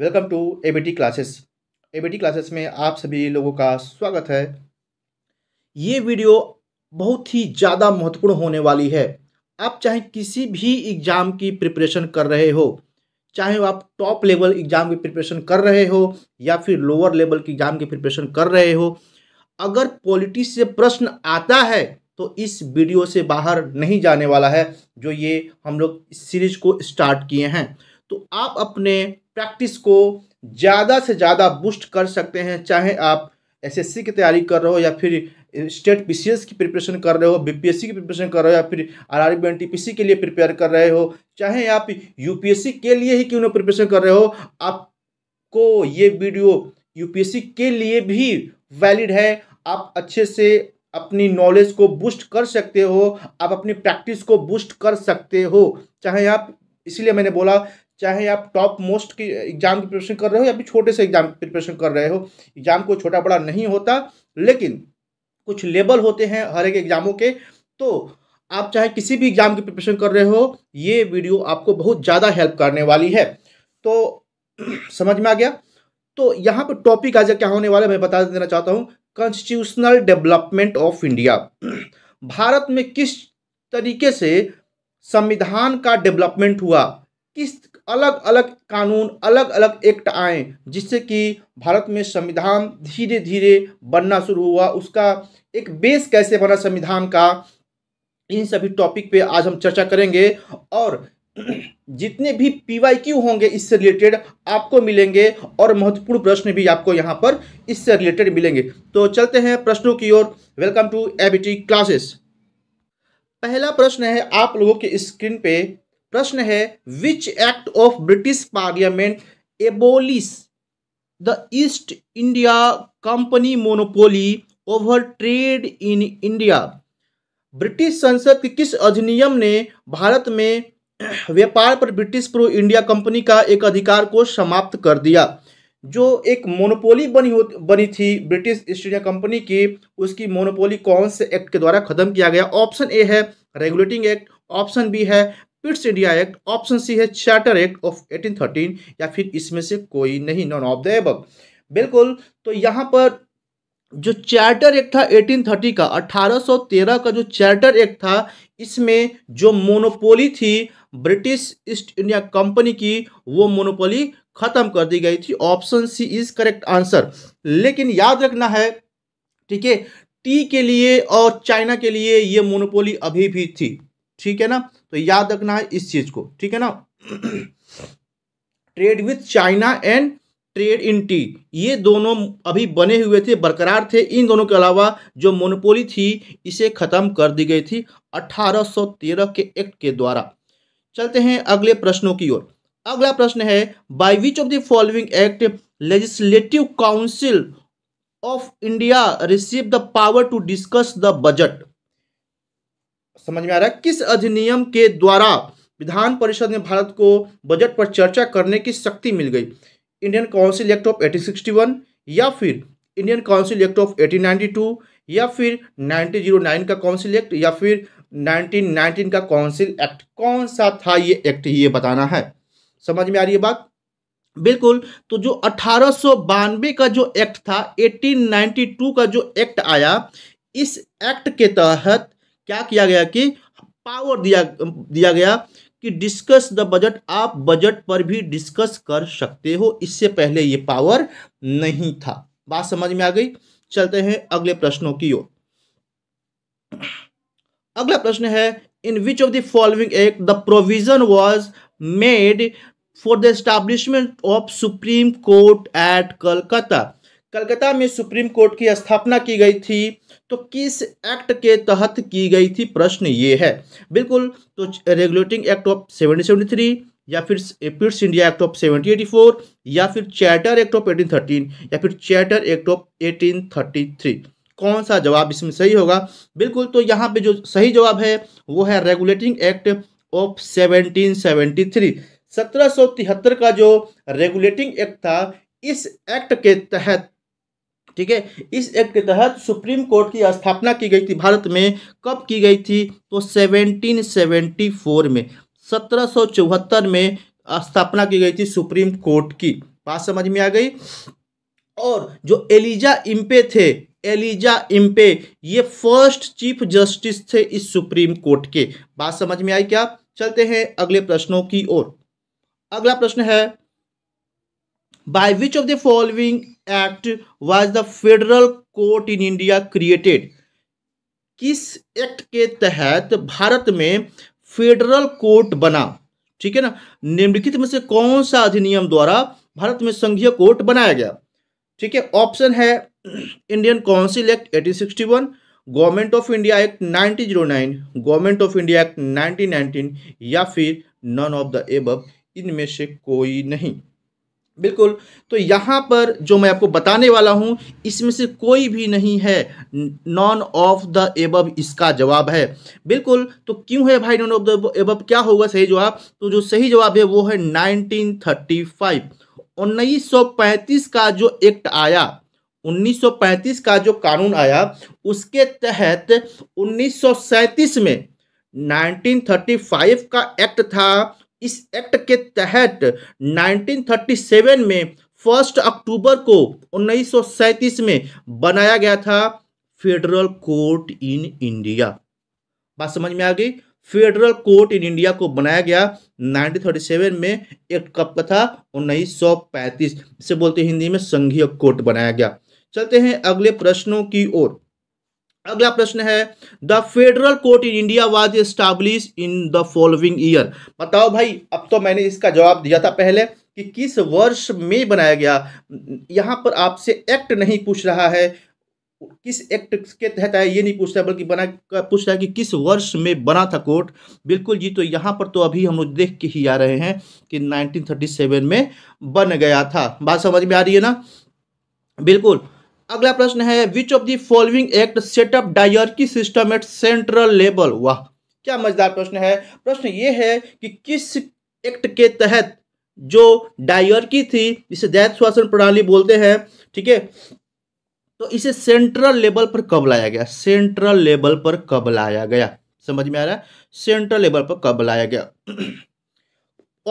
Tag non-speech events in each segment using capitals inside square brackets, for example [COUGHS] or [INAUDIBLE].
Welcome to A B T classes A B T classes में आप सभी लोगों का स्वागत है ये वीडियो बहुत ही ज़्यादा महत्वपूर्ण होने वाली है आप चाहे किसी भी एग्ज़ाम की प्रिपरेशन कर रहे हो चाहे आप टॉप लेवल एग्ज़ाम की प्रिपरेशन कर रहे हो या फिर लोअर लेवल की एग्ज़ाम की प्रिपरेशन कर रहे हो अगर पॉलिटिक्स से प्रश्न आता है तो इस वीडियो से बाहर नहीं जाने वाला है जो ये हम लोग इस सीरीज को स्टार्ट किए हैं तो आप अपने प्रैक्टिस को ज़्यादा से ज़्यादा बूस्ट कर सकते हैं चाहे आप एसएससी की तैयारी कर रहे हो या फिर स्टेट पीसीएस की प्रिपरेशन कर रहे हो बीपीएससी की प्रिपरेशन कर रहे हो या फिर आर एनटीपीसी के लिए प्रिपेयर कर रहे हो चाहे आप यू के लिए ही क्यों ना प्रिपरेशन कर रहे हो आपको ये वीडियो यू के लिए भी वैलिड है आप अच्छे से अपनी नॉलेज को बूस्ट कर सकते हो आप अपनी प्रैक्टिस को बूस्ट कर सकते हो चाहे आप इसलिए मैंने बोला चाहे आप टॉप मोस्ट की एग्ज़ाम की प्रिपरेशन कर रहे हो या फिर छोटे से एग्ज़ाम की प्रिपरेशन कर रहे हो एग्ज़ाम को छोटा बड़ा नहीं होता लेकिन कुछ लेवल होते हैं हर एक एग्ज़ामों के तो आप चाहे किसी भी एग्ज़ाम की प्रिपरेशन कर रहे हो ये वीडियो आपको बहुत ज़्यादा हेल्प करने वाली है तो [CLEARS THROAT] समझ में आ गया तो यहाँ पर टॉपिक आज क्या होने वाला है मैं बता देना चाहता हूँ constitutional development of India Bharat में किस तरीके से संविधान का डेवलपमेंट हुआ किस अलग अलग कानून अलग अलग एक्ट आए जिससे कि भारत में संविधान धीरे धीरे बनना शुरू हुआ उसका एक बेस कैसे बना संविधान का इन सभी टॉपिक पे आज हम चर्चा करेंगे और [CLEARS THROAT] जितने भी पीवाईक्यू होंगे इससे रिलेटेड आपको मिलेंगे और महत्वपूर्ण प्रश्न भी आपको यहाँ पर इससे रिलेटेड मिलेंगे तो चलते हैं प्रश्नों की ओर वेलकम टू एबीटी क्लासेस पहला प्रश्न है आप लोगों के स्क्रीन पे प्रश्न है which act of British parliament abolish the East India Company monopoly over trade in India British संसद के किस अधिनियम ने भारत में व्यापार पर ब्रिटिश प्रो इंडिया कंपनी का एक अधिकार को समाप्त कर दिया जो एक मोनोपोली बनी होती बनी थी ब्रिटिश ईस्ट इंडिया कंपनी की उसकी मोनोपोली कौन से एक्ट के द्वारा खत्म किया गया ऑप्शन ए है रेगुलेटिंग एक्ट ऑप्शन बी है Pitt's India act option C है चार्टर एक्ट ऑफ 1813 या फिर इसमें से कोई नहीं नॉन ऑफ द एब बिल्कुल तो यहाँ पर जो चार्टर एक्ट था 1830 का 1813 का जो चार्टर एक्ट था इसमें जो मोनोपोली थी ब्रिटिश ईस्ट इंडिया कंपनी की वो मोनोपोली खत्म कर दी गई थी option C is correct answer लेकिन याद रखना है ठीक है टी के लिए और चाइना के लिए ये मोनोपोली अभी भी थी ठीक है ना तो याद रखना है इस चीज को ठीक है ना trade with China and trade in tea ये दोनों अभी बने हुए थे बरकरार थे इन दोनों के अलावा जो मोनोपोली थी इसे खत्म कर दी गई थी 1813 के एक्ट के द्वारा चलते हैं अगले प्रश्नों की ओर अगला प्रश्न है by which of the following act legislative council of India receive the power to discuss the budget समझ में आ रहा है किस अधिनियम के द्वारा विधान परिषद में भारत को बजट पर चर्चा करने की शक्ति मिल गई इंडियन काउंसिल एक्ट ऑफ 1861 या फिर इंडियन काउंसिल एक्ट ऑफ 1892 या फिर 1909 का काउंसिल एक्ट या फिर 1919 का काउंसिल एक्ट कौन सा था ये एक्ट ये बताना है समझ में आ रही है बात बिल्कुल तो जो अठारह का जो एक्ट था 1892 का जो एक्ट आया इस एक्ट के तहत क्या किया गया कि पावर दिया दिया गया कि डिस्कस द बजट आप बजट पर भी डिस्कस कर सकते हो इससे पहले ये पावर नहीं था बात समझ में आ गई चलते हैं अगले प्रश्नों की ओर अगला प्रश्न है in which of the following act the provision was made for the establishment of supreme court at Calcutta Calcutta में सुप्रीम कोर्ट की स्थापना की गई थी तो किस एक्ट के तहत की गई थी प्रश्न ये है बिल्कुल तो regulating act of seventeen seventy three या फिर Pitt's India act of seventeen eighty four या फिर charter act of eighteen thirteen या फिर charter act of eighteen thirty three कौन सा जवाब इसमें सही होगा बिल्कुल तो यहाँ पे जो सही जवाब है वो है regulating act of seventeen seventy three सत्रह सौ तिहत्तर का जो रेगुलेटिंग एक्ट था इस एक्ट के तहत ठीक है इस एक्ट के तहत सुप्रीम कोर्ट की स्थापना की गई थी भारत में कब की गई थी तो 1774 में सत्रह में स्थापना की गई थी सुप्रीम कोर्ट की बात समझ में आ गई और जो एलिजा इम्पे थे एलिजा इम्पे ये फर्स्ट चीफ जस्टिस थे इस सुप्रीम कोर्ट के बात समझ में आई क्या चलते हैं अगले प्रश्नों की ओर अगला प्रश्न है by which of the following act was the federal court in India created किस एक्ट के तहत भारत में फेडरल कोर्ट बना ठीक है ना निम्नलिखित में से कौन सा अधिनियम द्वारा भारत में संघीय कोर्ट बनाया गया ठीक है ऑप्शन है Indian council act 1861 government of India act 1909 government of India act 1919 या फिर नन ऑफ द एब इनमें से कोई नहीं बिल्कुल तो यहाँ पर जो मैं आपको बताने वाला हूँ इसमें से कोई भी नहीं है नॉन ऑफ द एबव इसका जवाब है बिल्कुल तो क्यों है भाई नॉन ऑफ द एबव क्या होगा सही जवाब तो जो सही जवाब है वो है 1935 पैंतीस का जो एक्ट आया 1935 का जो कानून आया उसके तहत 1937 में 1935 का एक्ट था इस एक्ट के तहत 1937 में फर्स्ट अक्टूबर को उन्नीस में बनाया गया था फेडरल कोर्ट इन इंडिया बात समझ में आ गई फेडरल कोर्ट इन इंडिया को बनाया गया 1937 में एक्ट कब का था 1935 इसे बोलते हिंदी में संघीय कोर्ट बनाया गया चलते हैं अगले प्रश्नों की ओर अगला प्रश्न है the federal court in India was establish in the following year बताओ भाई अब तो मैंने इसका जवाब दिया था पहले कि किस वर्ष में बनाया गया यहाँ पर आपसे एक्ट नहीं पूछ रहा है किस एक्ट के तहत आया ये नहीं पूछ रहा बल्कि बना पूछ रहा है कि किस वर्ष में बना था कोर्ट बिल्कुल जी तो यहाँ पर तो अभी हम लोग देख के ही आ रहे हैं कि 1937 में बन गया था बात समझ में आ रही है ना बिल्कुल अगला प्रश्न है which of the following act set up dyarchy system at central level वाह क्या मजेदार प्रश्न है प्रश्न ये है कि किस एक्ट के तहत जो डायरकी थी जिसे दैत शासन प्रणाली बोलते हैं ठीक है ठीके? तो इसे सेंट्रल लेवल पर कब लाया गया सेंट्रल लेवल पर कब लाया गया समझ में आ रहा है सेंट्रल लेवल पर कब लाया गया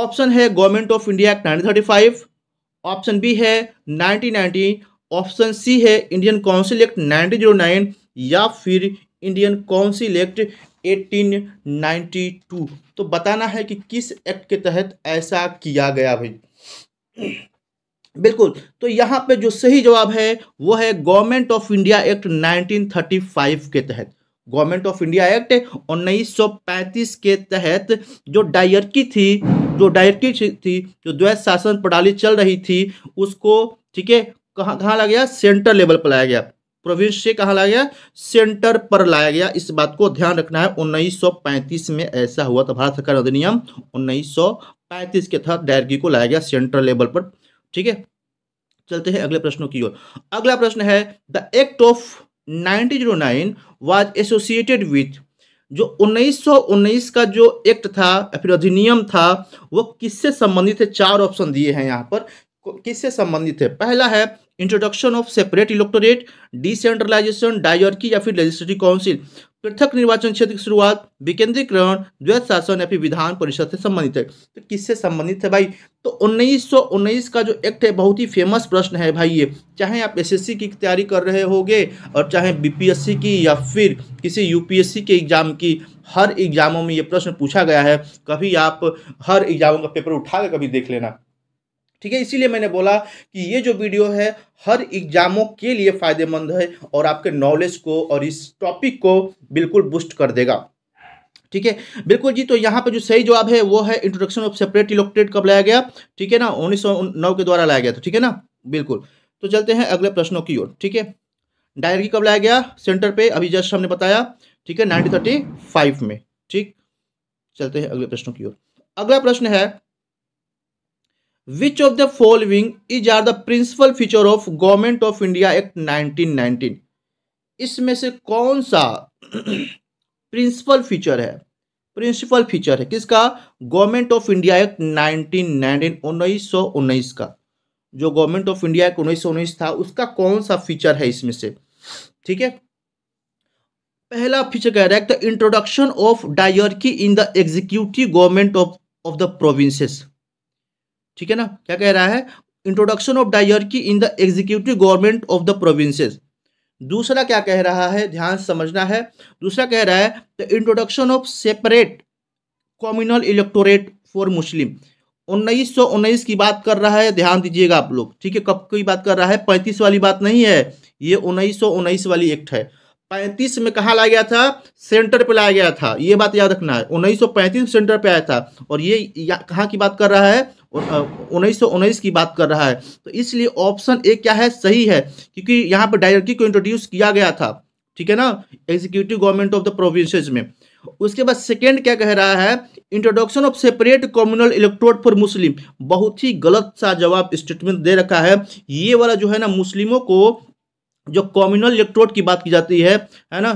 ऑप्शन है government of India act nineteen option B है नाइनटीन ऑप्शन सी है इंडियन काउंसिल एक्ट 1909 या फिर इंडियन काउंसिल एक्ट 1892 तो बताना है कि किस एक्ट के तहत ऐसा किया गया भाई बिल्कुल तो यहाँ पे जो सही जवाब है वो है गवर्नमेंट ऑफ इंडिया एक्ट 1935 के तहत गवर्नमेंट ऑफ इंडिया एक्ट 1935 के तहत जो डायरकी थी जो डायरकी थी जो द्वैत शासन प्रणाली चल रही थी उसको ठीक है कहाँ कहाँ लाया गया सेंटर लेवल पर लाया गया प्रोविंस से कहा लाया गया सेंटर पर लाया गया इस बात को ध्यान रखना है 1935 में ऐसा हुआ था भारत सरकार अधिनियम 1935 के तहत डायरगी को लाया गया सेंटर लेवल पर ठीक है चलते हैं अगले प्रश्नों की ओर अगला प्रश्न है the act of 1909 was associated with जो 1919 का जो एक्ट था फिर अधिनियम था वो किससे संबंधित है चार ऑप्शन दिए हैं यहाँ पर किससे संबंधित है पहला है introduction of separate electorate decentralisation dyarchy या फिर लेजिस्लेटिव काउंसिल पृथक निर्वाचन क्षेत्र की शुरुआत विकेंद्रीकरण द्वैत शासन या फिर विधान परिषद से संबंधित है तो किससे संबंधित है भाई तो 1919 का जो एक्ट है बहुत ही फेमस प्रश्न है भाई ये चाहे आप एसएससी की तैयारी कर रहे होगे और चाहे बीपीएससी की या फिर किसी यूपीएससी के एग्जाम की हर एग्जामों में ये प्रश्न पूछा गया है कभी आप हर एग्जामों का पेपर उठा के कभी देख लेना ठीक है इसीलिए मैंने बोला कि ये जो वीडियो है हर एग्जामों के लिए फ़ायदेमंद है और आपके नॉलेज को और इस टॉपिक को बिल्कुल बूस्ट कर देगा ठीक है बिल्कुल जी तो यहाँ पे जो सही जवाब है वो है इंट्रोडक्शन ऑफ सेपरेट इलेक्ट्रेट कब लाया गया ठीक है ना उन्नीस नौ के द्वारा लाया गया था ठीक है ना बिल्कुल तो चलते हैं अगले प्रश्नों की ओर ठीक है डायरी कब लाया गया सेंटर पे अभी जस्ट हमने बताया ठीक है नाइनटीन थर्टी फाइव में ठीक चलते हैं अगले प्रश्नों की ओर अगला प्रश्न है which of the following is are the principal feature of government of India act 1919 इसमें से कौन सा प्रिंसिपल [CLEARS THROAT] फीचर है प्रिंसिपल फीचर है किसका गवर्नमेंट ऑफ इंडिया एक्ट 1919 1919 का जो गवर्नमेंट ऑफ इंडिया एक्ट उन्नीस था उसका कौन सा फीचर है इसमें से ठीक है पहला फीचर कह रहा है the introduction of dyarchy in the executive government of of the provinces ठीक है ना क्या कह रहा है introduction of dyarchy in the executive government of the provinces दूसरा क्या कह रहा है ध्यान समझना है दूसरा कह रहा है the introduction of separate communal electorate for Muslim उन्नीस सौ उन्नीस की बात कर रहा है ध्यान दीजिएगा आप लोग ठीक है कब की बात कर रहा है पैंतीस वाली बात नहीं है ये उन्नीस सौ उन्नीस वाली एक्ट है पैंतीस में कहा लाया गया था सेंटर पे लाया गया था ये बात याद रखना है उन्नीस सौ पैंतीस सेंटर पे आया था और ये कहाँ की बात कर रहा है उन्नीस की बात कर रहा है तो इसलिए ऑप्शन ए क्या है सही है क्योंकि यहाँ पर डायरेक्टी को इंट्रोड्यूस किया गया था ठीक है ना executive government of the provinces में उसके बाद सेकेंड क्या कह रहा है introduction of separate communal electrode for Muslim बहुत ही गलत सा जवाब स्टेटमेंट दे रखा है ये वाला जो है ना मुस्लिमों को जो कॉम्यूनल इलेक्ट्रोड की बात की जाती है है ना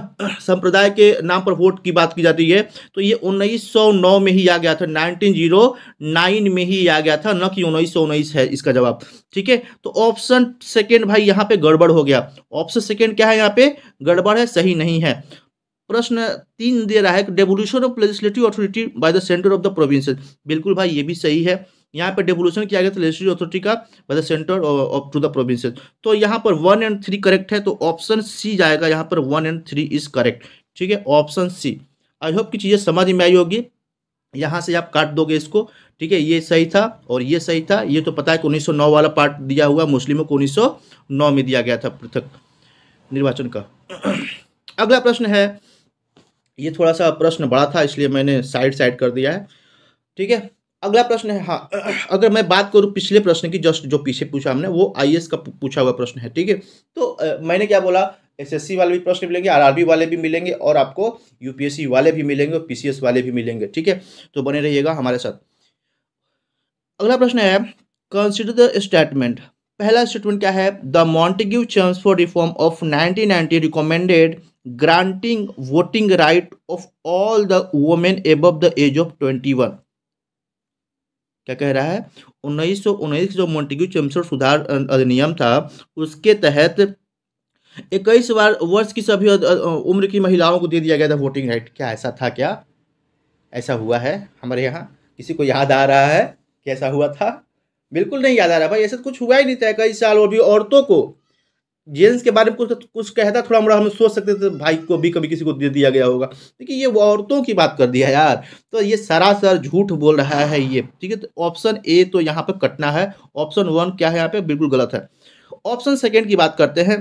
संप्रदाय के नाम पर वोट की बात की जाती है तो ये 1909 में ही आ गया था 1909 में ही आ गया था न कि उन्नीस है इसका जवाब ठीक है तो ऑप्शन सेकेंड भाई यहाँ पे गड़बड़ हो गया ऑप्शन सेकेंड क्या है यहाँ पे गड़बड़ है सही नहीं है प्रश्न तीन दे रहा है कि devolution of legislative authority by the centre of the province बिल्कुल भाई ये भी सही है यहाँ पर डेवोल्यूशन किया गया था लेजिस्लेटिव अथॉरिटी का by the centre of to the province तो यहाँ पर वन एंड थ्री करेक्ट है तो ऑप्शन सी जाएगा यहाँ पर one and three is correct ठीक है ऑप्शन सी आई होप की चीज़ें समझ में आई होगी यहाँ से आप काट दोगे इसको ठीक है ये सही था और ये सही था ये तो पता है कि 1909 वाला पार्ट दिया हुआ मुस्लिमों को 1909 में दिया गया था पृथक निर्वाचन का अगला प्रश्न है ये थोड़ा सा प्रश्न बड़ा था इसलिए मैंने साइड साइड कर दिया है ठीक है अगला प्रश्न है हाँ अगर मैं बात करूँ पिछले प्रश्न की जस्ट जो पीछे पूछा हमने वो आई का पूछा हुआ प्रश्न है ठीक है तो आ, मैंने क्या बोला एस वाले भी प्रश्न मिलेंगे आर वाले भी मिलेंगे और आपको यूपीएससी वाले भी मिलेंगे और पीसीएस वाले भी मिलेंगे ठीक है तो बने रहिएगा हमारे साथ अगला प्रश्न है कंसिडर द स्टेटमेंट पहला स्टेटमेंट क्या है the Montagu chance for reform of 1990 recommended granting voting right of all the women above the age of 21 क्या कह रहा है उन्नीस जो मोन्टेग्यू चमसर सुधार अधिनियम था उसके तहत इक्कीस बार वर्ष की सभी उम्र की महिलाओं को दे दिया गया था वोटिंग राइट क्या ऐसा था क्या ऐसा हुआ है हमारे यहाँ किसी को याद आ रहा है कैसा हुआ था बिल्कुल नहीं याद आ रहा भाई ऐसा तो कुछ हुआ ही नहीं था कई साल और भी औरतों को जेंट्स के बारे में कुछ कुछ कहता थोड़ा मोड़ा हम सोच सकते थे भाई को भी कभी किसी को दे दिया गया होगा देखिए ये औरतों की बात कर दिया यार तो ये सरासर झूठ बोल रहा है ये ठीक है तो ऑप्शन ए तो यहाँ पर कटना है ऑप्शन वन क्या है यहाँ पे बिल्कुल गलत है ऑप्शन सेकेंड की बात करते हैं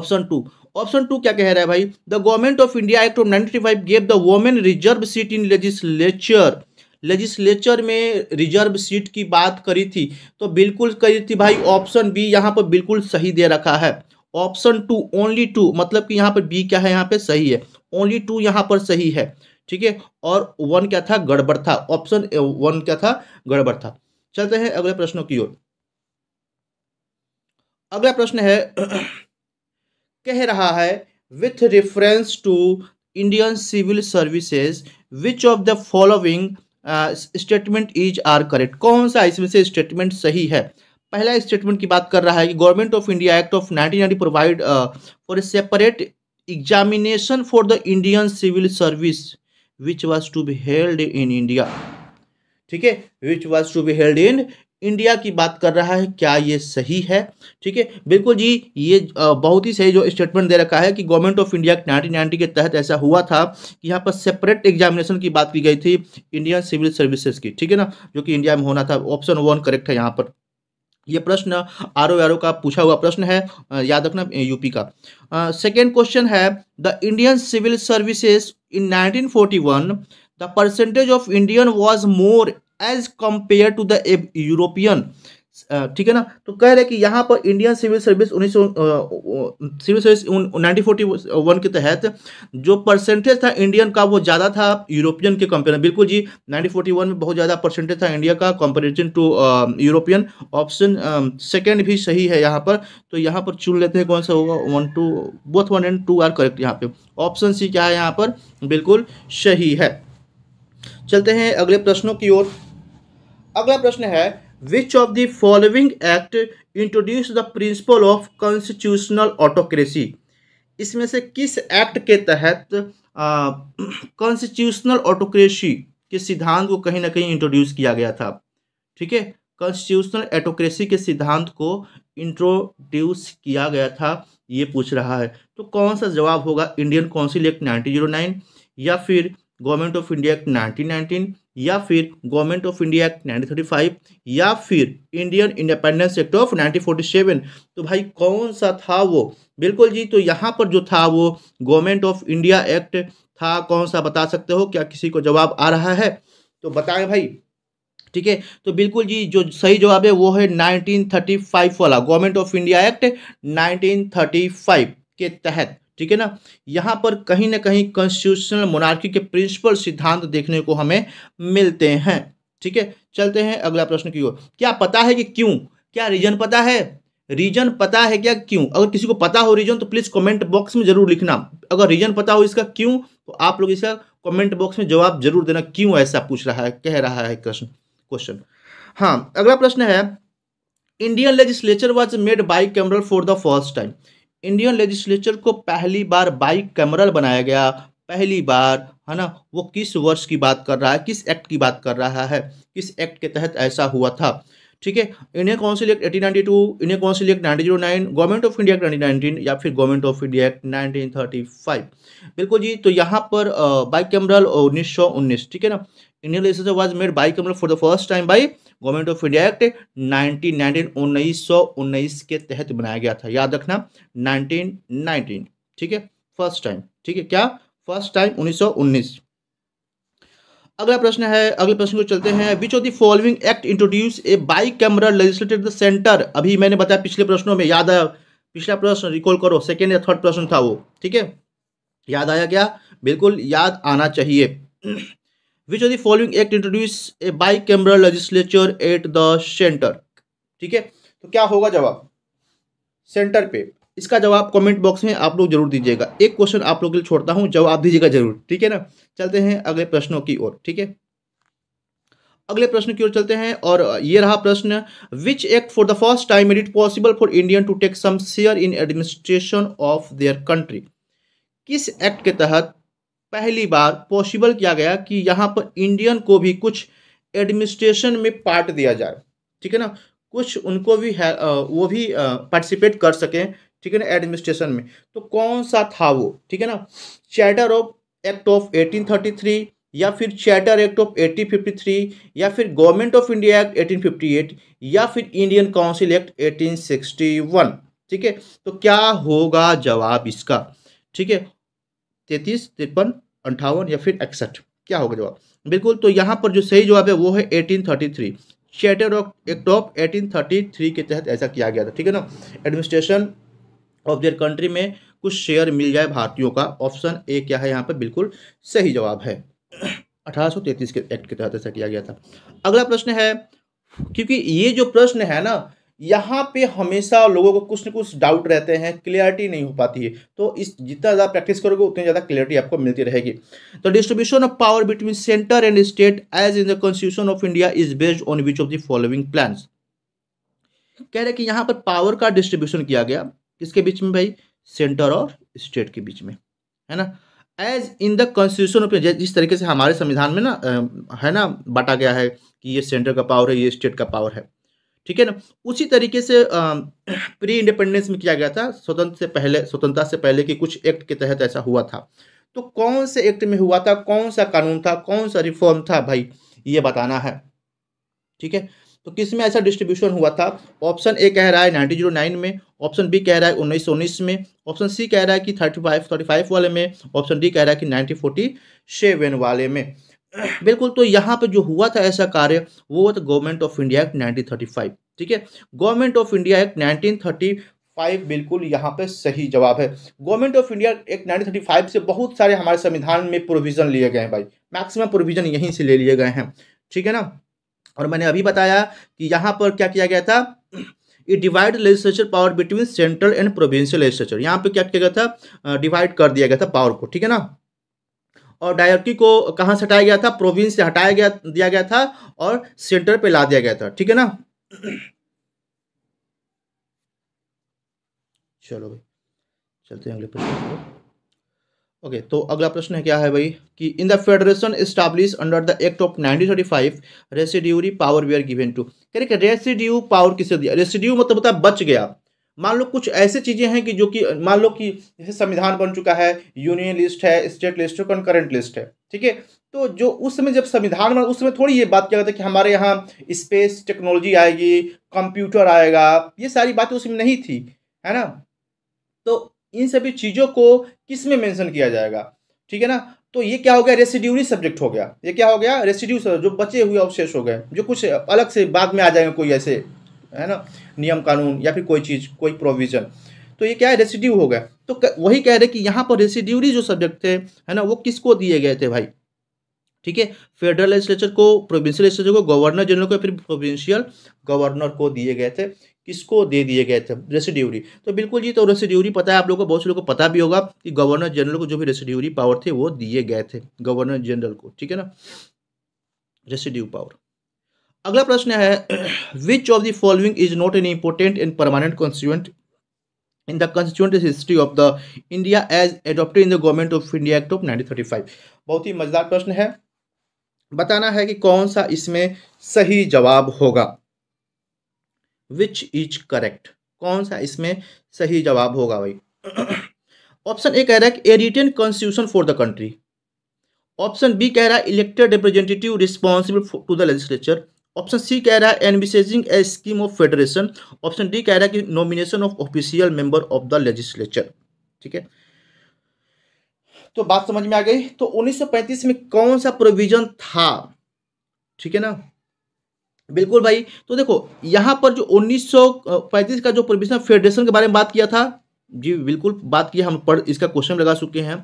ऑप्शन टू ऑप्शन टू क्या कह रहा है भाई the government of India act of ninety five gave the women reserve seat in legislature legislature में रिजर्व सीट की बात करी थी तो बिल्कुल करी थी भाई ऑप्शन बी यहाँ पर बिल्कुल सही दे रखा है ऑप्शन टू ओनली टू मतलब कि यहाँ पर बी क्या है यहाँ पर सही है ओनली टू यहाँ पर सही है ठीक है और वन क्या था गड़बड़ था ऑप्शन वन क्या था गड़बड़ था चलते हैं अगले प्रश्नों की ओर अगला प्रश्न है [CLEARS THROAT] कह रहा है with reference to Indian civil services which of the following statement is are correct कौन सा इसमें से स्टेटमेंट सही है पहला स्टेटमेंट की बात कर रहा है कि government of India act of nine provide for a separate examination for the Indian civil service which was to be held in India ठीक है which was to be held in India की बात कर रहा है क्या ये सही है ठीक है बिल्कुल जी ये बहुत ही सही जो स्टेटमेंट दे रखा है कि गवर्नमेंट ऑफ इंडिया नाइनटीन के तहत ऐसा हुआ था कि यहाँ पर सेपरेट एग्जामिनेशन की बात की गई थी इंडियन सिविल सर्विसेज की ठीक है ना जो कि इंडिया में होना था ऑप्शन वन करेक्ट है यहाँ पर यह प्रश्न आर ओ आर ओ का पूछा हुआ प्रश्न है याद रखना यूपी का सेकेंड क्वेश्चन है the Indian civil services in nineteen forty one the percentage of Indian was more as compare to the European ठीक है ना तो कह रहे कि यहाँ पर इंडियन सिविल सर्विस उन्नीस civil service nineteen forty one के तहत जो परसेंटेज था इंडियन का वो ज़्यादा था यूरोपियन के कंपेयर बिल्कुल जी नाइनटीन फोर्टी वन में बहुत ज़्यादा परसेंटेज था इंडिया का comparison to European option second भी सही है यहाँ पर तो यहाँ पर चुन लेते हैं कौन सा होगा one two both one and two are correct यहाँ पे ऑप्शन सी क्या है यहाँ पर बिल्कुल सही है चलते हैं अगले प्रश्नों की ओर अगला प्रश्न है which of the following act introduce the principle of constitutional autocracy इसमें से किस एक्ट के तहत कॉन्स्टिट्यूशनल ऑटोक्रेसी के सिद्धांत को कहीं ना कहीं इंट्रोड्यूस किया गया था ठीक है कॉन्स्टिट्यूशनल ऑटोक्रेसी के सिद्धांत को इंट्रोड्यूस किया गया था ये पूछ रहा है तो कौन सा जवाब होगा इंडियन काउंसिल एक्ट नाइनटीन या फिर government of India act nineteen या फिर government of India act nineteen या फिर इंडियन इंडिपेंडेंस एक्ट ऑफ 1947 तो भाई कौन सा था वो बिल्कुल जी तो यहाँ पर जो था वो गवर्नमेंट ऑफ इंडिया एक्ट था कौन सा बता सकते हो क्या किसी को जवाब आ रहा है तो बताएं भाई ठीक है तो बिल्कुल जी जो सही जवाब है वो है 1935 वाला गवर्नमेंट ऑफ इंडिया एक्ट 1935 के तहत ठीक है ना यहाँ पर कहीं ना कहीं कॉन्स्टिट्यूशनल मोनार्की के प्रिंसिपल सिद्धांत देखने को हमें मिलते हैं ठीक है चलते हैं अगला प्रश्न की ओर क्या पता है कि क्यों क्या रीजन पता है रीजन पता है क्या क्यों अगर किसी को पता हो रीजन तो प्लीज कमेंट बॉक्स में जरूर लिखना अगर रीजन पता हो इसका क्यों तो आप लोग इसका कमेंट बॉक्स में जवाब जरूर देना क्यों ऐसा पूछ रहा है कह रहा है प्रश्न क्वेश्चन हाँ अगला प्रश्न है Indian legislature was made bicameral for the first time Indian legislature को पहली बार बाइक कैमरल बनाया गया पहली बार है ना वो किस वर्ष की बात कर रहा है किस एक्ट की बात कर रहा है किस एक्ट के तहत ऐसा हुआ था ठीक है Indian council act eighteen ninety two Indian council act ninety zero nine government of India act nineteen nineteen या फिर government of India act nineteen thirty five बिल्कुल जी तो यहाँ पर बाई कैमरल उन्नीस सौ उन्नीस ठीक है ना Indian legislation was made bicameral for the first time by government of India act nineteen nineteen उन्नीस सौ उन्नीस के तहत बनाया गया था याद रखना नाइनटीन नाइनटीन ठीक है फर्स्ट टाइम ठीक है क्या फर्स्ट टाइम उन्नीस सौ उन्नीस अगला प्रश्न है अगले प्रश्न को चलते हैं which of the following act introduce a bicameral legislative centre अभी मैंने बताया पिछले प्रश्नों में याद आया पिछला प्रश्न रिकॉल करो सेकेंड या थर्ड प्रश्न था वो ठीक है याद आया क्या बिल्कुल याद आना चाहिए which of the following act introduce a bicameral legislature at the centre ठीक है तो क्या होगा जवाब सेंटर पे इसका जवाब कमेंट बॉक्स में आप लोग जरूर दीजिएगा एक क्वेश्चन आप लोग के लिए छोड़ता हूँ जवाब दीजिएगा जरूर ठीक है ना चलते हैं अगले प्रश्नों की ओर ठीक है अगले प्रश्न की ओर चलते हैं और ये रहा प्रश्न which act for the first time it it possible for Indian to take some share in administration of their country किस एक्ट के तहत पहली बार पॉसिबल किया गया कि यहाँ पर इंडियन को भी कुछ एडमिनिस्ट्रेशन में पार्ट दिया जाए ठीक है ना कुछ उनको भी है, वो भी पार्टिसिपेट कर सकें ठीक है ना एडमिनिस्ट्रेशन में तो कौन सा था वो ठीक है ना चैटर ऑफ एक्ट ऑफ 1833 या फिर चैटर एक्ट ऑफ 1853 या फिर गवर्नमेंट ऑफ इंडिया एक्ट 1858 या फिर इंडियन काउंसिल एक्ट 1861 ठीक है तो क्या होगा जवाब इसका ठीक है तैतीस तिरपन अंठावन या फिर इकसठ क्या होगा जवाब बिल्कुल तो यहाँ पर जो सही जवाब है वो है three charter of act of 1833 के तहत ऐसा किया गया था ठीक है ना एडमिनिस्ट्रेशन ऑफ देयर कंट्री में कुछ शेयर मिल जाए भारतीयों का ऑप्शन ए क्या है यहाँ पर बिल्कुल सही जवाब है 1833 के एक्ट के तहत ऐसा किया गया था अगला प्रश्न है क्योंकि ये जो प्रश्न है ना यहाँ पे हमेशा लोगों को कुछ न कुछ डाउट रहते हैं क्लियरिटी नहीं हो पाती है तो इस जितना ज़्यादा प्रैक्टिस करोगे उतनी ज़्यादा क्लियरिटी आपको मिलती रहेगी तो distribution of power between centre and state as in the constitution of India is based on which of the following plans कह रहे कि यहाँ पर पावर का डिस्ट्रीब्यूशन किया गया किसके बीच में भाई सेंटर और स्टेट के बीच में है ना as in the constitution of जिस तरीके से हमारे संविधान में ना है ना बांटा गया है कि ये सेंटर का पावर है ये स्टेट का पावर है ठीक है ना उसी तरीके से प्री इंडिपेंडेंस में किया गया था स्वतंत्र से पहले स्वतंत्रता से पहले के कुछ एक्ट के तहत ऐसा हुआ था तो कौन से एक्ट में हुआ था कौन सा कानून था कौन सा रिफॉर्म था भाई ये बताना है ठीक है तो किस में ऐसा डिस्ट्रीब्यूशन हुआ था ऑप्शन ए कह रहा है नाइनटीन जीरो नाइन में ऑप्शन बी कह रहा है उन्नीस सौ उन्नीस में ऑप्शन सी कह रहा है कि थर्टी फाइव थर्टी फाइव वाले में ऑप्शन डी कह रहा है कि नाइनटीन फोर्टी सेवन वाले में बिल्कुल तो यहाँ पर जो हुआ था ऐसा कार्य वो था government of India act nineteen thirty five ठीक है government of India act nineteen thirty five बिल्कुल यहाँ पे सही जवाब है government of India act nineteen thirty five से बहुत सारे हमारे संविधान में प्रोविज़न लिए गए हैं भाई मैक्सिमम प्रोविज़न यहीं से ले लिए गए हैं ठीक है ना और मैंने अभी बताया कि यहाँ पर क्या किया गया था ये divide legislature power between central and provincial legislature यहाँ पे क्या किया गया था डिवाइड कर दिया गया था पावर को ठीक है ना और डायरेक्टी को कहाँ से हटाया गया था प्रोविंस से हटाया गया दिया गया था और सेंटर पे ला दिया गया था ठीक है ना चलो भाई चलते हैं अगले प्रश्न ओके तो अगला प्रश्न है क्या है भाई कि in the federation establish under the act of 1935 residuary power are given to कह रहे रेसिड्यू पावर किसे दिया रेसिड्यू मतलब होता बच गया मान लो कुछ ऐसे चीज़ें हैं कि जो कि मान लो कि जैसे संविधान बन चुका है यूनियन लिस्ट है स्टेट लिस्ट है कंकरेंट लिस्ट है ठीक है तो जो उस समय जब संविधान बना उस समय थोड़ी ये बात किया जाता है कि हमारे यहाँ स्पेस टेक्नोलॉजी आएगी कंप्यूटर आएगा ये सारी बातें उसमें नहीं थी है ना तो इन सभी चीज़ों को किस में मेंशन किया जाएगा ठीक है ना तो ये क्या हो गया रेसिड्यूरी सब्जेक्ट हो गया ये क्या हो गया रेसिड्यू जो बचे हुए अवशेष हो गए जो कुछ अलग से बाद में आ जाएंगे कोई ऐसे है ना नियम कानून या फिर कोई चीज़ कोई प्रोविज़न तो ये क्या है रेसिड्यू हो गया तो वही कह रहे कि यहाँ पर रेसिड्यूरी जो सब्जेक्ट थे है ना वो किसको दिए गए थे भाई ठीक है फेडरल लेजिस्लेचर को प्रोविंशियल लेजिस्लेचर को गवर्नर जनरल को फिर प्रोविंशियल गवर्नर को दिए गए थे किसको दे दिए गए थे रेसिड्यूरी तो बिल्कुल जी तो रेसिड्यूरी पता है आप लोगों को बहुत से लोगों को पता भी होगा कि गवर्नर जनरल को जो भी रेसिड्यूरी पावर थे वो दिए गए थे गवर्नर जनरल को ठीक है ना रेसिड्यू पावर अगला प्रश्न है which of the following is not an important and permanent constituent in the constituent history of the India as adopted in the government of India act of nineteen बहुत ही मजेदार प्रश्न है बताना है कि कौन सा इसमें सही जवाब होगा विच इज करेक्ट कौन सा इसमें सही जवाब होगा भाई ऑप्शन ए कह रहा है a written constitution for the country option B कह रहा है elected representative responsible to the legislature option C कह रहा है envisaging a scheme of federation option D कह रहा है कि nomination of official member of the legislature ठीक है तो बात समझ में आ गई तो 1935 में कौन सा प्रोविजन था ठीक है ना बिल्कुल भाई तो देखो यहाँ पर जो 1935 का जो प्रोविजनल फेडरेशन के बारे में बात किया था जी बिल्कुल बात किया हम पढ़ इसका क्वेश्चन लगा चुके हैं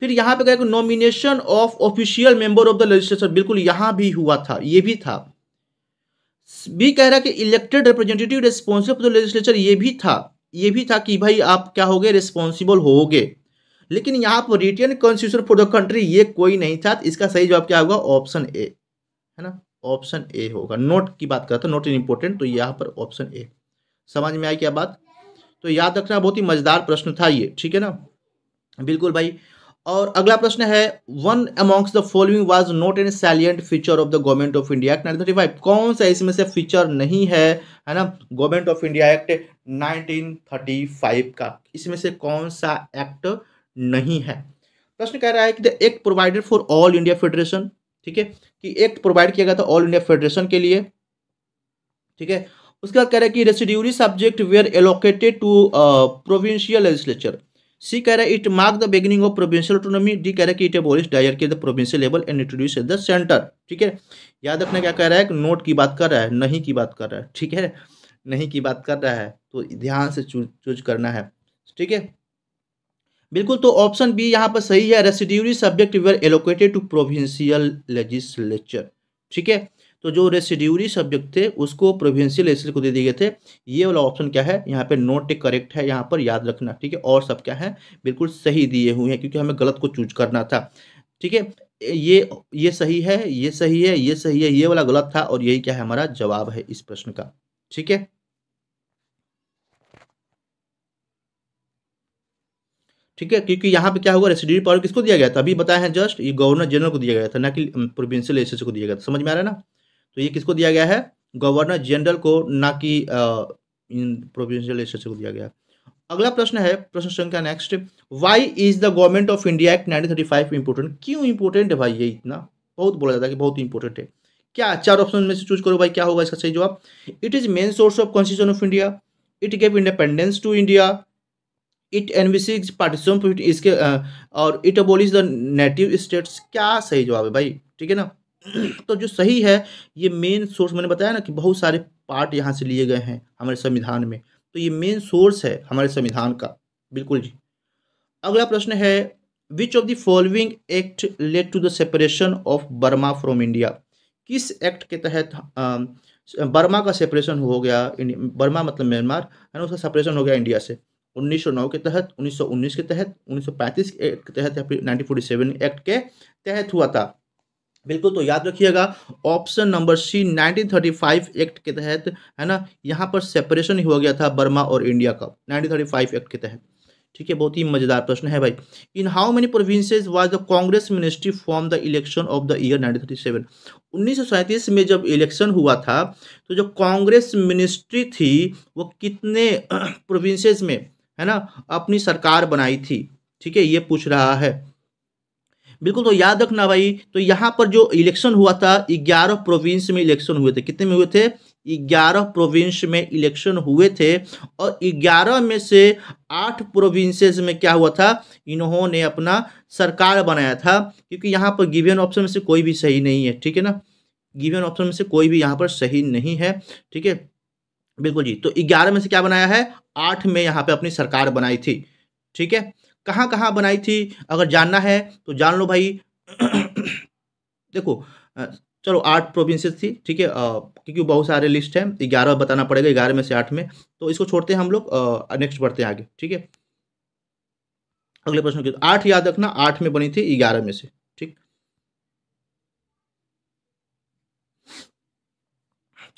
फिर यहाँ पे कहेगा nomination of official member of the legislature बिल्कुल यहाँ भी हुआ था ये भी था भी कह रहा कि elected representative responsible of the legislature ये भी था ये भी था कि भाई आप क्या हो गए रिस्पॉन्सिबल गए लेकिन यहाँ पर written constitution for the country ये कोई नहीं था इसका सही जवाब क्या होगा ऑप्शन ए है ना ऑप्शन ए होगा नोट की बात करता तो नोट इन इम्पोर्टेंट तो यहाँ पर ऑप्शन ए समझ में आई क्या बात तो याद रखना बहुत ही मजेदार प्रश्न था ये ठीक है ना बिल्कुल भाई और अगला प्रश्न है one amongst the following was not an salient feature of the government of India act nineteen thirty five कौन सा इसमें से फीचर नहीं है है ना government of India act nineteen thirty five का इसमें से कौन सा एक्ट नहीं है प्रश्न कह रहा है कि the act provided for all India federation ठीक है कि एक्ट प्रोवाइड किया गया था ऑल इंडिया फेडरेशन के लिए ठीक है उसके बाद कह रहा है कि residuary subject were allocated to provincial legislature C कह रहा है it mark the beginning of provincial autonomy D कह रहा है कि it abolish diarchy the provincial level and introduce at the centre ठीक है याद रखना क्या कह रहा है नोट की बात कर रहा है नहीं की बात कर रहा है ठीक है नहीं की बात कर रहा है तो ध्यान से चूज करना है ठीक है बिल्कुल तो ऑप्शन बी यहाँ पर सही है residuary subject were allocated to provincial legislature ठीक है तो जो रेसिड्यूरी सब्जेक्ट थे उसको प्रोविंशियल लेजिस्लेचर को दे दिए गए थे ये वाला ऑप्शन क्या है यहाँ पे नोट करेक्ट है यहाँ पर याद रखना ठीक है और सब क्या है बिल्कुल सही दिए हुए हैं क्योंकि हमें गलत को चूज करना था ठीक है ये ये सही है ये सही है ये सही है ये वाला गलत था और यही क्या है हमारा जवाब है इस प्रश्न का ठीक है ठीक है क्योंकि यहाँ पे क्या होगा रेसिडरी पावर किसको दिया गया था अभी बताया है जस्ट ये गवर्नर जनरल को दिया गया था ना कि प्रोविंशियल एस को दिया गया था समझ में आ रहा है ना तो ये किसको दिया गया है गवर्नर जनरल को ना कि प्रोविंशियल एस को दिया गया अगला प्रश्न है प्रश्न संख्या next why is the government of India act nineteen thirty five important क्यों इंपोर्टेंट है भाई ये इतना बहुत बोला जाता है कि बहुत इंपॉर्टेंट है क्या चार ऑप्शन में से चूज करो भाई क्या होगा इसका सही जवाब it is main source of constitution of India it gave independence to India it envisages partition इसके और it abolish the native states क्या सही जवाब है भाई ठीक है ना [CLEARS THROAT] तो जो सही है ये मेन सोर्स मैंने बताया ना कि बहुत सारे पार्ट यहाँ से लिए गए हैं हमारे संविधान में तो ये मेन सोर्स है हमारे संविधान का बिल्कुल जी अगला प्रश्न है which of the following act led to the separation of Burma from India किस एक्ट के तहत बर्मा का सेपरेशन हो गया बर्मा मतलब म्यांमार है ना उसका सेपरेशन हो गया इंडिया से 1909 के तहत 1919 के तहत 1935 के तहत या फिर 1947 एक्ट के तहत हुआ था बिल्कुल तो याद रखिएगा ऑप्शन नंबर सी 1935 एक्ट के तहत है ना यहाँ पर सेपरेशन हो गया था बर्मा और इंडिया का 1935 एक्ट के तहत ठीक है बहुत ही मजेदार प्रश्न है भाई in how many provinces was the Congress ministry form the election of the year 1937 1937 में जब इलेक्शन हुआ था तो जो कांग्रेस मिनिस्ट्री थी वो कितने [CLEARS THROAT] प्रोविंसेज में है ना अपनी सरकार बनाई थी ठीक है ये पूछ रहा है बिल्कुल तो याद रखना भाई तो यहाँ पर जो इलेक्शन हुआ था ग्यारह प्रोविंस में इलेक्शन हुए थे कितने में हुए थे ग्यारह प्रोविंस में इलेक्शन हुए थे और ग्यारह में से आठ प्रोविंसेस में क्या हुआ था इन्होंने अपना सरकार बनाया था क्योंकि यहाँ पर गिवन ऑप्शन में से कोई भी सही नहीं है ठीक है ना गिवन ऑप्शन में से कोई भी यहाँ पर सही नहीं है ठीक है बिल्कुल जी तो ग्यारह में से क्या बनाया है आठ में यहाँ पे अपनी सरकार बनाई थी ठीक है कहाँ कहाँ बनाई थी अगर जानना है तो जान लो भाई [COUGHS] देखो चलो आठ प्रोविंसेस थी ठीक है क्योंकि बहुत सारे लिस्ट हैं ग्यारह बताना पड़ेगा ग्यारह में से आठ में तो इसको छोड़ते हैं हम लोग नेक्स्ट बढ़ते हैं आगे ठीक है अगले प्रश्न की आठ याद रखना आठ में बनी थी ग्यारह में से ठीक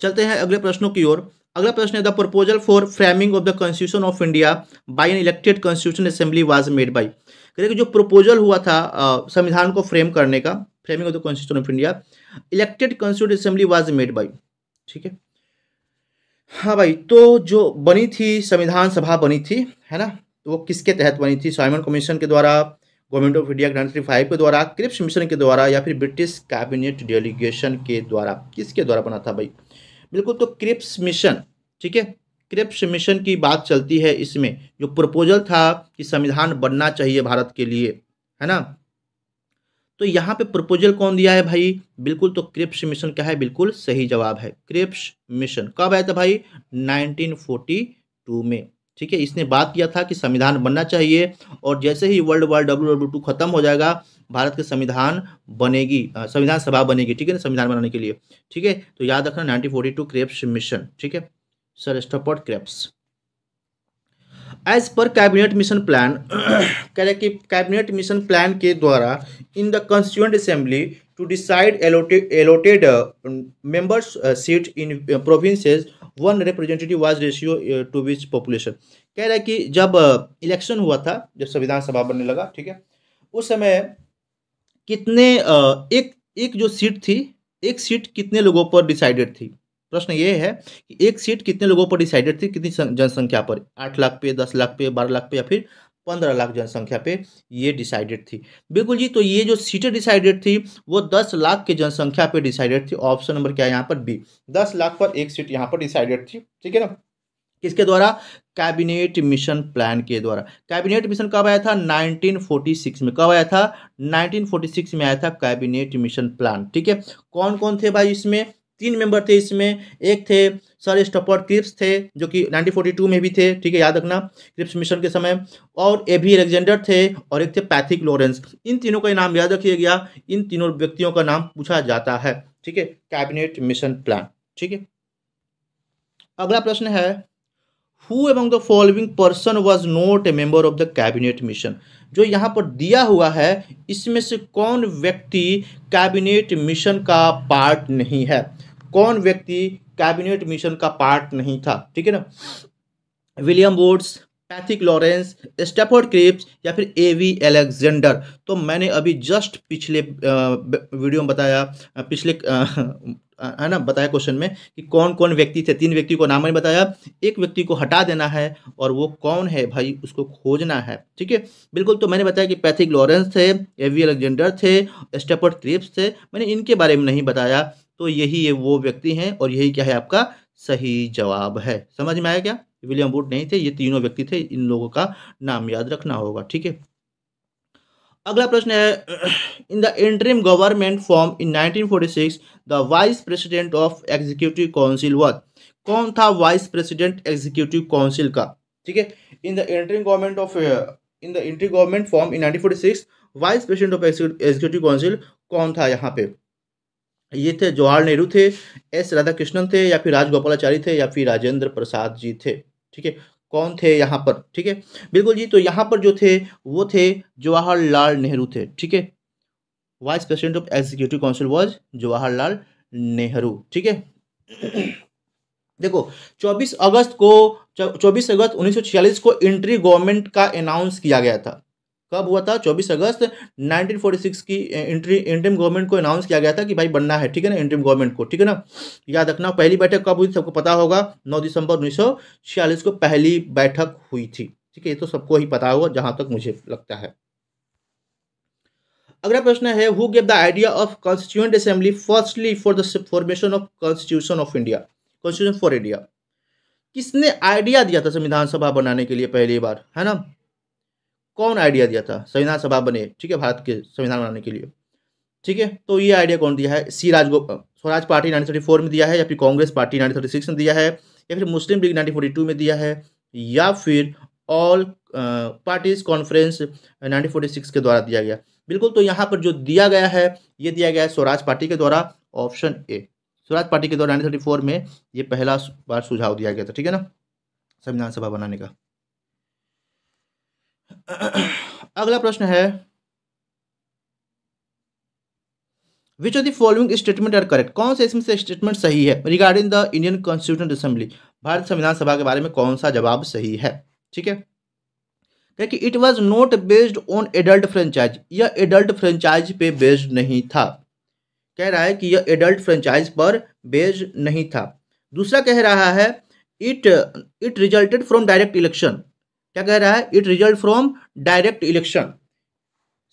चलते हैं अगले प्रश्नों की ओर अगला प्रश्न है the proposal for framing of the constitution of India by an elected constitution assembly was made by correct जो प्रपोजल हुआ था संविधान को फ्रेम करने का framing of the constitution of India elected constitute assembly was made by ठीक है हाँ भाई तो जो बनी थी संविधान सभा बनी थी है ना तो वो किसके तहत बनी थी साइमन कमीशन के द्वारा government of India ninety five के द्वारा क्रिप्स मिशन के द्वारा या फिर ब्रिटिश कैबिनेट डेलीगेशन के द्वारा किसके द्वारा बना था भाई बिल्कुल तो क्रिप्स मिशन ठीक है क्रिप्स मिशन की बात चलती है इसमें जो प्रपोजल था कि संविधान बनना चाहिए भारत के लिए है ना तो यहाँ पे प्रपोजल कौन दिया है भाई बिल्कुल तो क्रिप्स मिशन क्या है बिल्कुल सही जवाब है क्रिप्स मिशन कब आया था भाई 1942 में ठीक है इसने बात किया था कि संविधान बनना चाहिए और जैसे ही world war W W two खत्म हो जाएगा भारत के संविधान बनेगी संविधान सभा बनेगी ठीक है ना संविधान बनाने के लिए ठीक है तो याद रखना nineteen forty two Cripps mission ठीक है sir Stafford Cripps as per cabinet mission plan कह रहे कि कैबिनेट मिशन प्लान के द्वारा in the constituent assembly to decide allotted members seat in provinces one representative was ratio to which population कह रहे कि जब इलेक्शन हुआ था जब संविधान सभा बनने लगा ठीक है उस समय कितने एक एक जो सीट थी एक सीट कितने लोगों पर डिसाइडेड थी प्रश्न ये है कि एक सीट कितने लोगों पर डिसाइडेड थी कितनी जनसंख्या पर आठ लाख पे दस लाख पे बारह लाख पे या फिर पंद्रह लाख जनसंख्या पे ये डिसाइडेड थी बिल्कुल जी तो ये जो सीटें डिसाइडेड थी वो दस लाख के जनसंख्या पे डिसाइडेड थी ऑप्शन नंबर क्या है यहाँ पर बी दस लाख पर एक सीट यहाँ पर डिसाइडेड थी ठीक है ना किसके द्वारा कैबिनेट मिशन प्लान के द्वारा कैबिनेट मिशन कब आया था 1946 में कब आया था 1946 में आया था कैबिनेट मिशन प्लान ठीक है कौन कौन थे भाई इसमें तीन मेंबर थे इसमें एक थे सर स्टॉपर क्रिप्स थे जो कि 1942 में भी थे ठीक है याद रखना क्रिप्स मिशन के समय और ए भी एलेक्जेंडर थे और एक थे पैथिक लॉरेंस इन तीनों का नाम याद रखिए गया इन तीनों व्यक्तियों का नाम पूछा जाता है ठीक है कैबिनेट मिशन प्लान ठीक है अगला प्रश्न है who among the following person was not a member of the cabinet mission जो यहाँ पर दिया हुआ है इसमें से कौन व्यक्ति कैबिनेट मिशन का पार्ट नहीं है कौन व्यक्ति कैबिनेट मिशन का पार्ट नहीं था ठीक है ना William Watts Pethick Lawrence Stafford Cripps या फिर ए वी एलेक्जेंडर तो मैंने अभी जस्ट पिछले वीडियो में बताया पिछले है ना बताया क्वेश्चन में कि कौन कौन व्यक्ति थे तीन व्यक्ति को नाम नहीं बताया एक व्यक्ति को हटा देना है और वो कौन है भाई उसको खोजना है ठीक है बिल्कुल तो मैंने बताया कि पैथिक लॉरेंस थे एवी एलेक्जेंडर थे स्टेफर्ड क्रिप्स थे मैंने इनके बारे में नहीं बताया तो यही ये वो व्यक्ति हैं और यही क्या है आपका सही जवाब है समझ में आया क्या विलियम वुड नहीं थे ये तीनों व्यक्ति थे इन लोगों का नाम याद रखना होगा ठीक है अगला प्रश्न है in the interim government form in 1946 the vice president of executive council was कौन था वाइस प्रेसिडेंट एग्जीक्यूटिव काउंसिल का ठीक है in the interim government of in the interim government form in 1946 vice president of executive council कौन था यहाँ पे ये थे जवाहरलाल नेहरू थे एस राधाकृष्णन थे या फिर राजगोपालाचारी थे या फिर राजेंद्र प्रसाद जी थे ठीक है कौन थे यहाँ पर ठीक है बिल्कुल जी तो यहाँ पर जो थे वो थे जवाहरलाल नेहरू थे ठीक है vice president of executive council was Jawaharlal Nehru ठीक है [CLEARS THROAT] देखो 24 अगस्त को 24 अगस्त 1946 को इंट्री गवर्नमेंट का अनाउंस किया गया था कब हुआ था 24 अगस्त 1946 की इंट्री इंटरम गवर्नमेंट को अनाउंस किया गया था कि भाई बनना है ठीक है ना इंटरम गवर्नमेंट को ठीक है ना याद रखना पहली बैठक कब हुई सबको पता होगा 9 दिसंबर उन्नीस को पहली बैठक हुई थी ठीक है ये तो सबको ही पता होगा जहां तक मुझे लगता है अगला प्रश्न है who gave the idea of constituent assembly firstly for the formation of constitution of India constitution for India किसने आइडिया दिया था संविधान सभा बनाने के लिए पहली बार है ना कौन आइडिया दिया था संविधान सभा बने ठीक है भारत के संविधान बनाने के लिए ठीक है तो ये आइडिया कौन दिया है सी राजगो Swaraj party nineteen thirty four में दिया है या फिर Congress party nineteen thirty six में दिया है या फिर Muslim League nineteen forty two में दिया है या फिर ऑल पार्टीज कॉन्फ्रेंस सिक्स के द्वारा दिया गया बिल्कुल तो यहाँ पर जो दिया गया है ये दिया गया है स्वराज पार्टी के द्वारा ऑप्शन ए स्वराज पार्टी के द्वारा फोर में ये पहला बार सुझाव दिया गया था ठीक है ना संविधान सभा बनाने का [CLEARS THROAT] अगला प्रश्न है which of the following statement are correct कौन से इसमें से स्टेटमेंट सही है regarding the Indian constitution assembly Bharat संविधान सभा के बारे में कौन सा जवाब सही है ठीक है कि it was not based on adult franchise यह एडल्ट फ्रेंचाइज पे बेस्ड नहीं था कह रहा है कि यह एडल्ट फ्रेंचाइज पर बेस्ड नहीं था दूसरा कह रहा है it it resulted from direct election क्या कह रहा है it result from direct election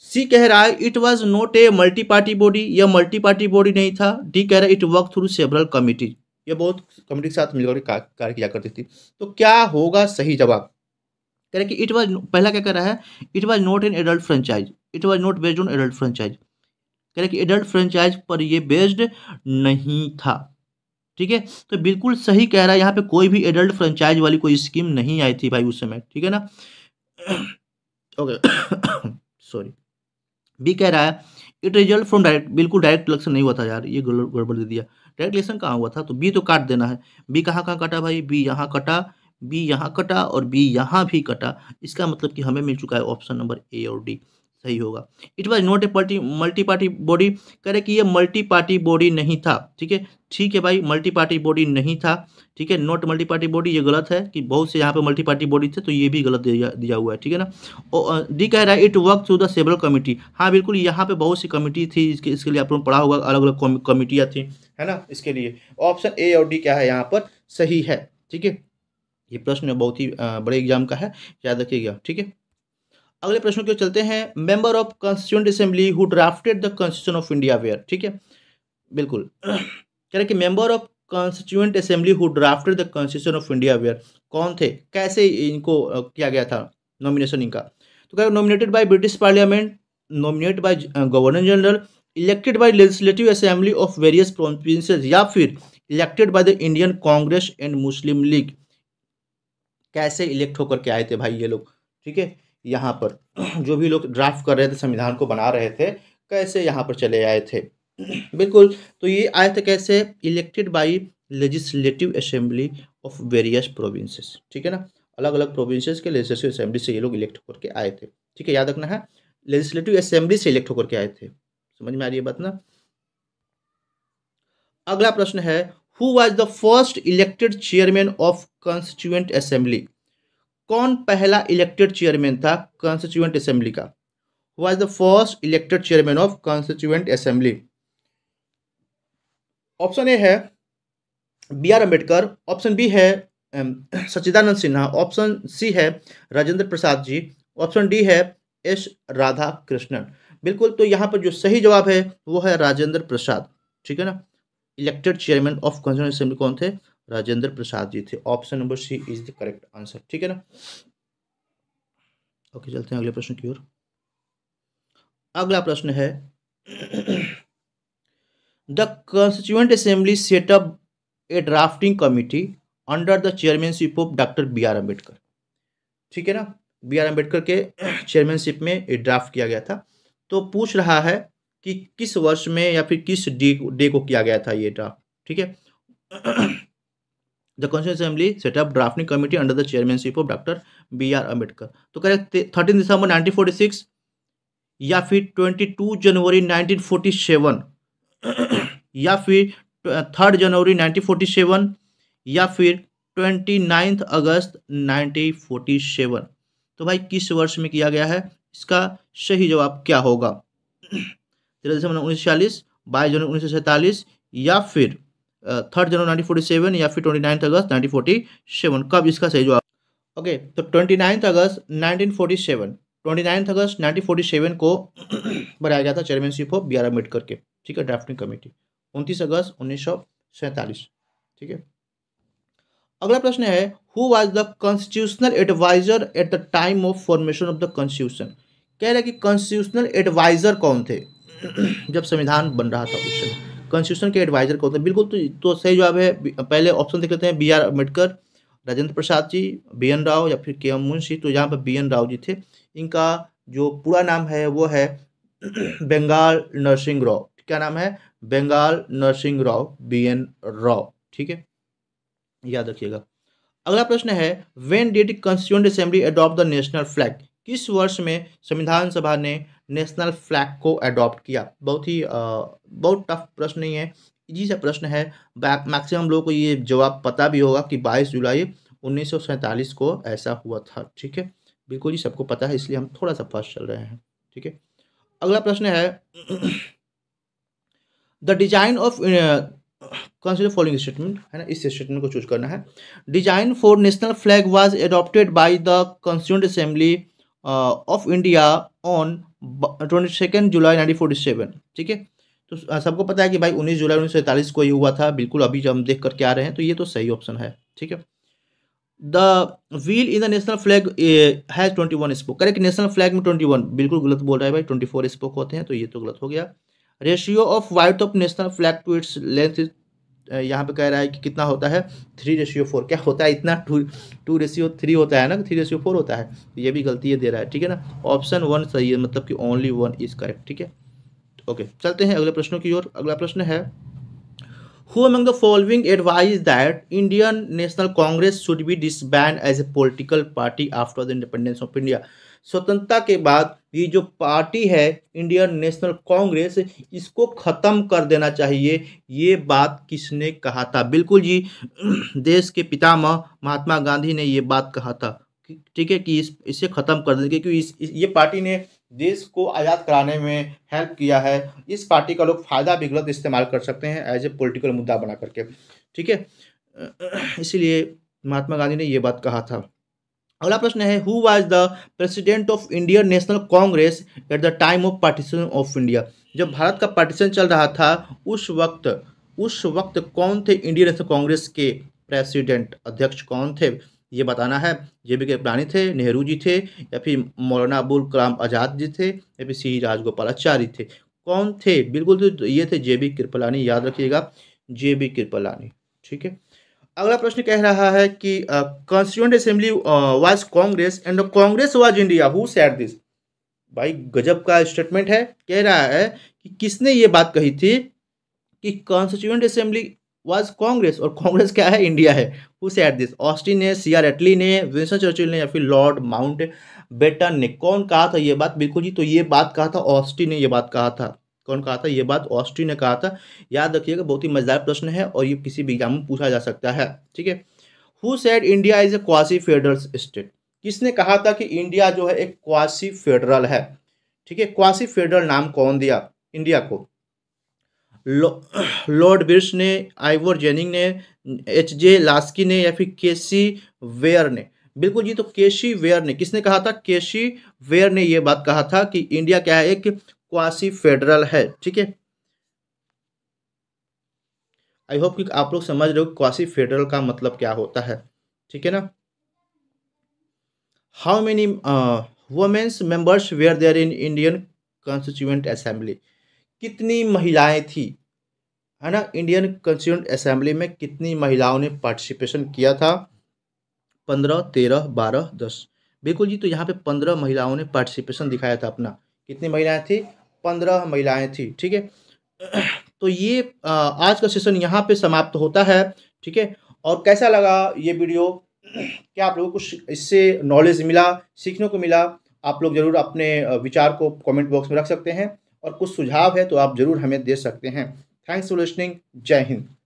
C कह रहा है it was not a multi party body या मल्टी पार्टी बॉडी नहीं था डी कह रहा है it work through several committee यह बहुत कमिटी के साथ मिलकर कार्य किया करती थी तो क्या होगा सही जवाब कह रहे कि इट वॉज पहला क्या कह रहा है it was not an adult franchise it was not based on adult franchise कह रहे कि एडल्ट फ्रेंचाइज पर यह बेस्ड नहीं था ठीक है तो बिल्कुल सही कह रहा है यहाँ पे कोई भी एडल्ट फ्रेंचाइज वाली कोई स्कीम नहीं आई थी भाई उस समय ठीक है ना ओके सॉरी बी कह रहा है इट रिजल्ट फ्रॉम डायरेक्ट बिल्कुल डायरेक्ट इलेक्शन नहीं हुआ था यार ये गड़बड़ दे दिया डायरेक्ट इलेक्शन कहाँ हुआ था तो बी तो काट देना है बी कहाँ कहाँ कटा भाई बी यहाँ कटा बी यहाँ कटा और बी यहाँ भी कटा इसका मतलब कि हमें मिल चुका है ऑप्शन नंबर ए और डी सही होगा it was not a party multi party body कह रहे कि ये मल्टी पार्टी बॉडी नहीं था ठीक है ठीक है भाई मल्टी पार्टी बॉडी नहीं था ठीक है नॉट मल्टी पार्टी बॉडी ये गलत है कि बहुत से यहाँ पे मल्टी पार्टी बॉडी थे तो ये भी गलत दिया दिया हुआ है ठीक है ना और डी कह रहा है it work through the several committee हाँ बिल्कुल यहाँ पे बहुत सी कमिटी थी इसके इसके लिए आप लोग पढ़ा होगा अलग अलग कमिटियाँ थी है ना इसके लिए ऑप्शन ए और डी क्या है यहाँ पर सही है ठीक है ये प्रश्न बहुत ही बड़े एग्जाम का है याद रखिएगा ठीक है अगले प्रश्न की ओर चलते हैं member of constituent assembly who drafted the constitution of India were ठीक है बिल्कुल [CLEARS THROAT] कह रहे कि member of constituent assembly who drafted the constitution of India were कौन थे कैसे इनको किया गया था नॉमिनेशन इनका तो कह रहे nominated by British parliament nominate by governor general elected by legislative assembly of various provinces या फिर elected by the Indian Congress and Muslim League कैसे इलेक्ट होकर के आए थे भाई ये लोग ठीक है यहाँ पर जो भी लोग ड्राफ्ट कर रहे थे संविधान को बना रहे थे कैसे यहाँ पर चले आए थे बिल्कुल तो ये आए थे कैसे elected by legislative assembly of various provinces ठीक है ना अलग अलग प्रोविंसेस के लेजिस्लेटिव असेंबली से ये लोग इलेक्ट होकर के आए थे ठीक है याद रखना है लेजिस्लेटिव असेंबली से इलेक्ट होकर के आए थे समझ में आ रही है बात ना अगला प्रश्न है who was the first elected chairman of constituent assembly कौन पहला इलेक्टेड चेयरमैन था कॉन्स्टिट्यूएंट असेंबली का हुआ is the first elected chairman of constituent assembly option A है B R Ambedkar option B है सचिदानंद सिन्हा ऑप्शन सी है राजेंद्र प्रसाद जी ऑप्शन डी है S Radhakrishnan बिल्कुल तो यहाँ पर जो सही जवाब है वो है राजेंद्र प्रसाद ठीक है ना elected chairman of constitution assembly कौन थे राजेंद्र प्रसाद जी थे option number C is the correct answer ठीक है ना ओके चलते हैं अगले प्रश्न की ओर अगला प्रश्न है the constituent assembly set up a drafting committee under the chairmanship of doctor B R Ambedkar ठीक है ना बी आर अम्बेडकर के चेयरमैनशिप में ड्राफ्ट किया गया था तो पूछ रहा है कि किस वर्ष में या फिर किस डे डे को किया गया था ये ड्राफ्ट ठीक है The Constituent Assembly set up drafting committee under the chairmanship of Dr. B R Ambedkar तो correct thirteen December nineteen forty six या फिर ट्वेंटी टू जनवरी सेवन या फिर third January nineteen forty seven या फिर twenty ninth August nineteen forty seven तो भाई किस वर्ष में किया गया है इसका सही जवाब क्या होगा [CLEARS THROAT] तेरह दिसंबर उन्नीस सौ छियालीस बाईस जनवरी उन्नीस सौ सैंतालीस या फिर थर्ड जनवरी 1947 या फिर ट्वेंटी नाइन्थ अगस्त 1947 कब इसका सही जवाब ओके तो twenty ninth August 1947 twenty ninth August 1947 को [CLEARS THROAT] बनाया गया था chairmanship of B R Ambedkar के ठीक है ड्राफ्टिंग कमेटी उनतीस अगस्त उन्नीस ठीक है अगला प्रश्न है who was the constitutional adviser at the time of formation of the constitution कह रहे कि कॉन्स्टिट्यूशनल एडवाइजर कौन थे [CLEARS THROAT] जब संविधान बन रहा था उस समय कॉन्स्टिट्यूशन के एडवाइजर कौन थे बिल्कुल तो, तो सही जवाब है पहले ऑप्शन देख लेते हैं B R Ambedkar Rajendra Prasad ji B N Rau या फिर के एम मुंशी तो यहाँ पर बी एन राव जी थे इनका जो पूरा नाम है वो है बंगाल नरसिंह राव क्या नाम है बंगाल नरसिंह राव बी एन राव ठीक है याद रखिएगा अगला प्रश्न है when did constituent assembly adopt the national flag किस वर्ष में संविधान सभा ने नेशनल फ्लैग को अडॉप्ट किया बहुत ही बहुत टफ प्रश्न ही है इजी सा प्रश्न है मैक्सिमम लोगों को ये जवाब पता भी होगा कि 22 जुलाई उन्नीस को ऐसा हुआ था ठीक है बिल्कुल ही सबको पता है इसलिए हम थोड़ा सा फर्स्ट चल रहे हैं ठीक है अगला प्रश्न है the design of consider following statement है ना इस स्टेटमेंट को चूज करना है design for national flag was adopted by the constituent assembly of India on twenty second July nineteen forty seven ठीक है तो uh, सबको पता है कि भाई उन्नीस जुलाई उन्नीस सौ सैंतालीस को ये हुआ था बिल्कुल अभी जब हम देख करके आ रहे हैं तो ये तो सही ऑप्शन है ठीक है the wheel in the national flag has twenty one spoke correct national flag में ट्वेंटी वन बिल्कुल गलत बोल रहा है भाई ट्वेंटी फोर स्पोक होते हैं तो ये तो गलत हो गया ratio of white of national flag to its length is यहाँ पे कह रहा है कि कितना होता है थ्री रेशियो फोर क्या होता है इतना टू टू रेशियो थ्री होता है ना थ्री रेशियो फोर होता है तो ये भी गलती है दे रहा है ठीक है ना ऑप्शन वन सही है मतलब कि ओनली वन इज करेक्ट ठीक है ओके चलते हैं अगले प्रश्नों की ओर अगला प्रश्न है who among the following advise that Indian national Congress should be disband as a political party after the independence of India स्वतंत्रता के बाद ये जो पार्टी है इंडियन नेशनल कांग्रेस इसको ख़त्म कर देना चाहिए ये बात किसने कहा था बिल्कुल जी देश के पितामह महात्मा गांधी ने ये बात कहा था ठीक है कि इस इसे ख़त्म कर देंगे क्योंकि इस, इस ये पार्टी ने देश को आज़ाद कराने में हेल्प किया है इस पार्टी का लोग फ़ायदा भी गलत इस्तेमाल कर सकते हैं एज ए पोलिटिकल मुद्दा बना करके ठीक है इसीलिए महात्मा गांधी ने ये बात कहा था अगला प्रश्न है who was the president of Indian national Congress at the time of partition of India जब भारत का पार्टीशन चल रहा था उस वक्त उस वक्त कौन थे इंडियन नेशनल कांग्रेस के प्रेसिडेंट अध्यक्ष कौन थे ये बताना है जे बी के प्राणी थे नेहरू जी थे या फिर मौलाना अबुल कलाम आज़ाद जी थे या फिर सी आचार्य थे कौन थे बिल्कुल तो ये थे जे बी कृपलानी याद रखिएगा जे बी कृपलानी ठीक है अगला प्रश्न कह रहा है कि constituent assembly was Congress and Congress was India who said this भाई गजब का स्टेटमेंट है कह रहा है कि किसने ये बात कही थी कि कॉन्स्टिट्यूंट असेंबली वाज कांग्रेस और कांग्रेस क्या है इंडिया है हु सेड दिस ऑस्टिन ने सी आर एटली ने विंसन चर्चिल ने या फिर लॉर्ड माउंट बेटन ने कौन कहा था ये बात बिल्कुल जी तो ये बात कहा था ऑस्टिन ने यह बात कहा था कौन कहा था ये बात ऑस्ट्री ने कहा था याद रखिएगा बहुत ही मजेदार प्रश्न है और ये किसी भी एग्जाम में पूछा जा सकता है ठीक है who said India is a quasi federal state किसने कहा था कि इंडिया जो है एक क्वासी फेडरल है ठीक है क्वासी फेडरल नाम कौन दिया इंडिया को लॉर्ड बिर्स ने आइवर जेनिंग ने एच जे लास्की ने या फिर केसी वेयर ने बिल्कुल जी तो केसी वेयर ने किसने कहा था केसी वेयर ने यह बात कहा था कि इंडिया क्या है एक क्वासी फेडरल है ठीक है आई होप कि आप लोग समझ रहे हो क्वासी फेडरल का मतलब क्या होता है ठीक है ना how many womens members were there in Indian constituent assembly कितनी महिलाएं थी है ना इंडियन कॉन्स्टिट्यूंट असेंबली में कितनी महिलाओं ने पार्टिसिपेशन किया था पंद्रह तेरह बारह दस बिल्कुल जी तो यहाँ पे पंद्रह महिलाओं ने पार्टिसिपेशन दिखाया था अपना कितनी महिलाएं थी पंद्रह महिलाएं थी ठीक है [CLEARS THROAT] तो ये आज का सेशन यहाँ पे समाप्त होता है ठीक है और कैसा लगा ये वीडियो [CLEARS THROAT] क्या आप लोगों को इससे नॉलेज मिला सीखने को मिला आप लोग ज़रूर अपने विचार को कमेंट बॉक्स में रख सकते हैं और कुछ सुझाव है तो आप ज़रूर हमें दे सकते हैं थैंक्स फॉर लिसनिंग जय हिंद